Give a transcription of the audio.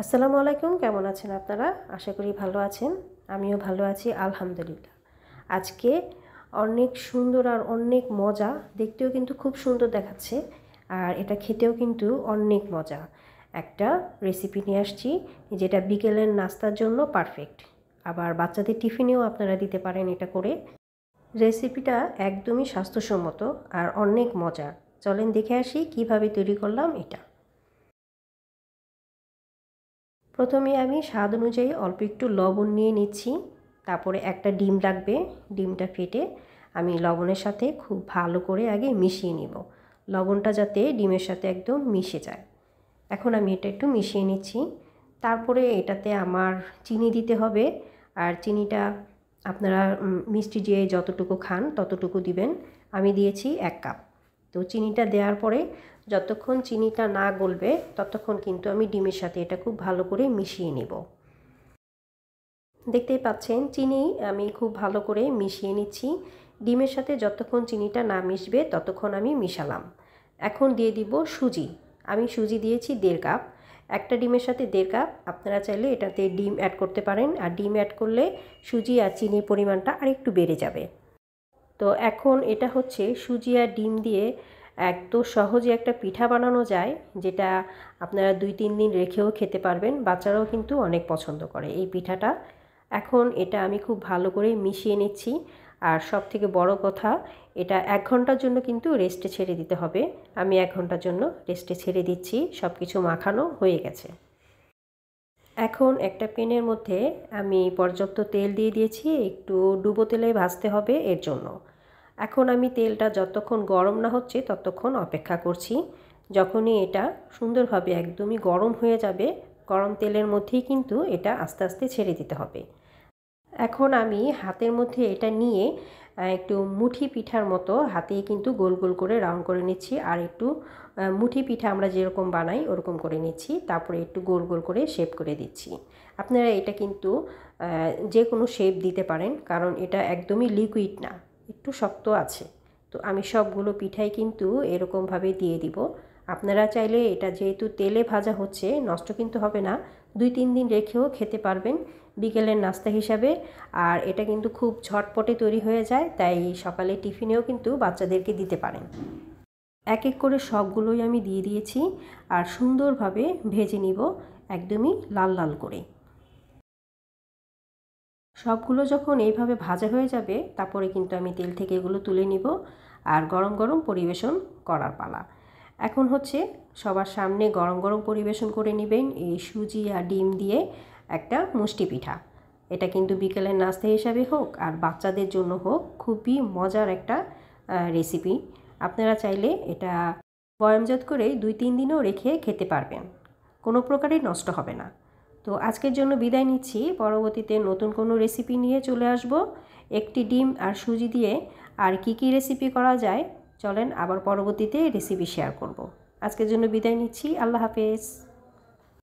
আসসালামু আলাইকুম কেমন আছেন আপনারা আশা করি ভালো আছেন আমিও ভালো আছি আলহামদুলিল্লাহ আজকে অনেক সুন্দর আর অনেক মজা দেখতেও কিন্তু খুব সুন্দর দেখাচ্ছে আর এটা খেতেও কিন্তু অনেক মজা একটা রেসিপি নিয়ে আসছি যেটা বিকেলের নাস্তার জন্য পারফেক্ট আবার বাচ্চাদের টিফিনেও আপনারা দিতে পারেন এটা করে রেসিপিটা একদমই স্বাস্থ্যসম্মত আর অনেক মজার চলেন দেখে আসি কিভাবে তৈরি করলাম এটা প্রথমে আমি স্বাদ অনুযায়ী অল্প একটু লবণ নিয়ে নিচ্ছি তারপরে একটা ডিম লাগবে ডিমটা ফেটে আমি লবণের সাথে খুব ভালো করে আগে মিশিয়ে নিব লবণটা যাতে ডিমের সাথে একদম মিশে যায় এখন আমি এটা একটু মিশিয়ে নিচ্ছি তারপরে এটাতে আমার চিনি দিতে হবে আর চিনিটা আপনারা মিষ্টি যে যতটুকু খান ততটুকু দিবেন আমি দিয়েছি এক কাপ তো চিনিটা দেওয়ার পরে যতক্ষণ চিনিটা না গলবে ততক্ষণ কিন্তু আমি ডিমের সাথে এটা খুব ভালো করে মিশিয়ে নেব দেখতেই পাচ্ছেন চিনি আমি খুব ভালো করে মিশিয়ে নিচ্ছি ডিমের সাথে যতক্ষণ চিনিটা না মিশবে ততক্ষণ আমি মিশালাম এখন দিয়ে দিব সুজি আমি সুজি দিয়েছি দেড় কাপ একটা ডিমের সাথে দেড় কাপ আপনারা চাইলে এটাতে ডিম অ্যাড করতে পারেন আর ডিম অ্যাড করলে সুজি আর চিনির পরিমাণটা আরেকটু বেড়ে যাবে তো এখন এটা হচ্ছে সুজি আর ডিম দিয়ে এত সহজে একটা পিঠা বানানো যায় যেটা আপনারা দুই তিন দিন রেখেও খেতে পারবেন বাচ্চারাও কিন্তু অনেক পছন্দ করে এই পিঠাটা এখন এটা আমি খুব ভালো করে মিশিয়ে নিচ্ছি আর সব থেকে বড় কথা এটা এক ঘন্টার জন্য কিন্তু রেস্টে ছেড়ে দিতে হবে আমি এক ঘন্টার জন্য রেস্টে ছেড়ে দিচ্ছি সব কিছু মাখানো হয়ে গেছে এখন একটা পেনের মধ্যে আমি পর্যাপ্ত তেল দিয়ে দিয়েছি একটু ডুবো তেলে ভাজতে হবে এর জন্য এখন আমি তেলটা যতক্ষণ গরম না হচ্ছে ততক্ষণ অপেক্ষা করছি যখনই এটা সুন্দরভাবে একদমই গরম হয়ে যাবে গরম তেলের মধ্যেই কিন্তু এটা আস্তে আস্তে ছেড়ে দিতে হবে এখন আমি হাতের মধ্যে এটা নিয়ে একটু মুঠি পিঠার মতো হাতে কিন্তু গোল গোল করে রাউন্ড করে নিচ্ছি আর একটু মুঠি পিঠা আমরা যেরকম বানাই ওরকম করে নিচ্ছি তারপরে একটু গোল গোল করে শেপ করে দিচ্ছি আপনারা এটা কিন্তু যে কোনো শেপ দিতে পারেন কারণ এটা একদমই লিকুইড না একটু শক্ত আছে তো আমি সবগুলো পিঠাই কিন্তু এরকমভাবে দিয়ে দিব আপনারা চাইলে এটা যেহেতু তেলে ভাজা হচ্ছে নষ্ট কিন্তু হবে না দুই তিন দিন রেখেও খেতে পারবেন বিকেলের নাস্তা হিসাবে আর এটা কিন্তু খুব ঝটপটে তৈরি হয়ে যায় তাই সকালে টিফিনেও কিন্তু বাচ্চাদেরকে দিতে পারেন এক এক করে সবগুলোই আমি দিয়ে দিয়েছি আর সুন্দরভাবে ভেজে নিব একদমই লাল লাল করে সবগুলো যখন এইভাবে ভাজা হয়ে যাবে তারপরে কিন্তু আমি তেল থেকে এগুলো তুলে নিব আর গরম গরম পরিবেশন করার পালা এখন হচ্ছে সবার সামনে গরম গরম পরিবেশন করে নেবেন এই সুজি আর ডিম দিয়ে একটা মুষ্টি পিঠা এটা কিন্তু বিকেলের নাস্তা হিসাবে হোক আর বাচ্চাদের জন্য হোক খুবই মজার একটা রেসিপি আপনারা চাইলে এটা বয়ামজাত করে দুই তিন দিনও রেখে খেতে পারবেন কোনো প্রকারে নষ্ট হবে না তো আজকের জন্য বিদায় নিচ্ছি পরবর্তীতে নতুন কোনো রেসিপি নিয়ে চলে আসব একটি ডিম আর সুজি দিয়ে আর কি কি রেসিপি করা যায় চলেন আবার পরবর্তীতে রেসিপি শেয়ার করব আজকের জন্য বিদায় নিচ্ছি আল্লাহ হাফেজ